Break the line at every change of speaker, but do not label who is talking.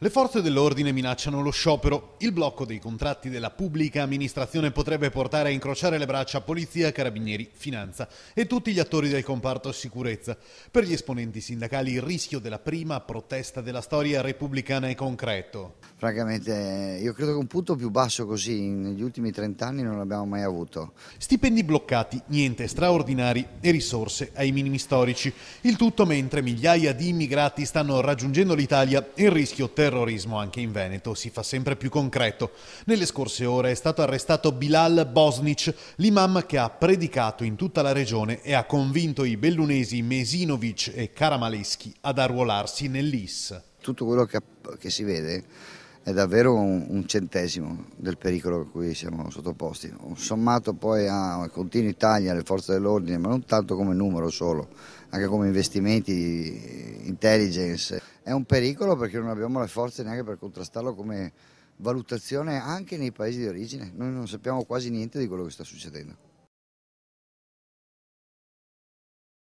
Le forze dell'ordine minacciano lo sciopero. Il blocco dei contratti della pubblica amministrazione potrebbe portare a incrociare le braccia polizia, carabinieri, finanza e tutti gli attori del comparto sicurezza. Per gli esponenti sindacali il rischio della prima protesta della storia repubblicana è concreto.
Francamente io credo che un punto più basso così negli ultimi
30 anni non l'abbiamo mai avuto. Stipendi bloccati, niente straordinari e risorse ai minimi storici. Il tutto mentre migliaia di immigrati stanno raggiungendo l'Italia e il rischio terroristico terrorismo anche in Veneto si fa sempre più concreto. Nelle scorse ore è stato arrestato Bilal Bosnic, l'imam che ha predicato in tutta la regione e ha convinto i bellunesi Mesinovic e Karamaleschi ad arruolarsi nell'IS. Tutto
quello che, che si vede è davvero un, un, centesimo del pericolo a cui siamo sottoposti, sommato poi a continui tagli alle forze dell'ordine, ma non tanto come numero solo, anche come investimenti, intelligence. È un pericolo perché non abbiamo le forze neanche per contrastarlo come valutazione anche nei paesi di origine, noi non sappiamo quasi niente di quello che sta succedendo.